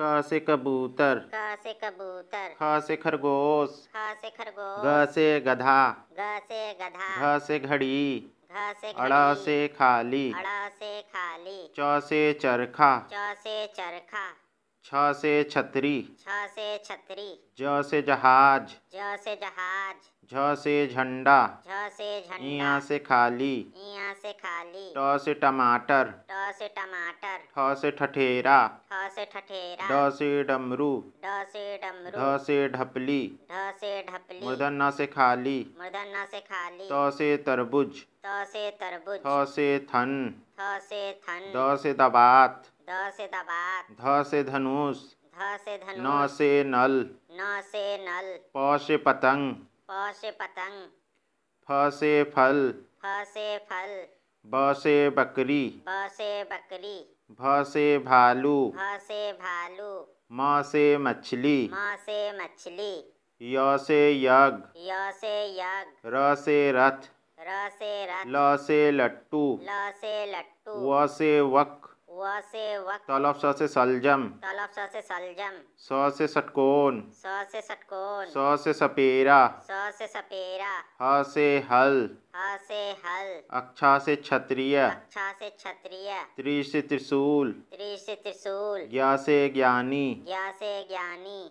का से कबूतर का से कबूतर खा से खरगोश खा से खरगोश ग से गधा ग से गधा घ से घड़ी अड़ा से खाली अड़ा से खाली च से चरखा च से चरखा छ से छतरी छ से छतरी ज से जहाज ज से जहाज झ से झंडा झ से झंडा से खाली इया से खाली ट से टमाटर ट से टमाटर ह से ठठेरा ह से ठठेरा ड से डमरू ड से डमरू ध से ढपली ध से ढपली मृदन न से खाली मृदन न से खाली त से तरबूज त से तरबूज ह से थन ह से थन द से दबात द से दबात ध से धनुष ध से धनुष न से नल न से नल प से पतंग प से पतंग फ से फल फ से फल बसे बकरी बसे बकरी भ से भालू भसे से भालू म से मछली म से मछली य से यज्ञ य से यज्ञ र से रथ र से रथ ल से लट्टू ल से लट्टू व से वक से वक्त तालाब स से सलजम तालाब स से सलजम सौ से सटकोन सौ से षटकोण स से सपेरा सौ से सपेरा ह से हल ह से हल अक्षा से क्षत्रिय अक्षा से क्षत्रिय त्रि से त्रिशूल त्रि से त्रिशूल ज्ञा से ज्ञानी ज्ञा से ज्ञानी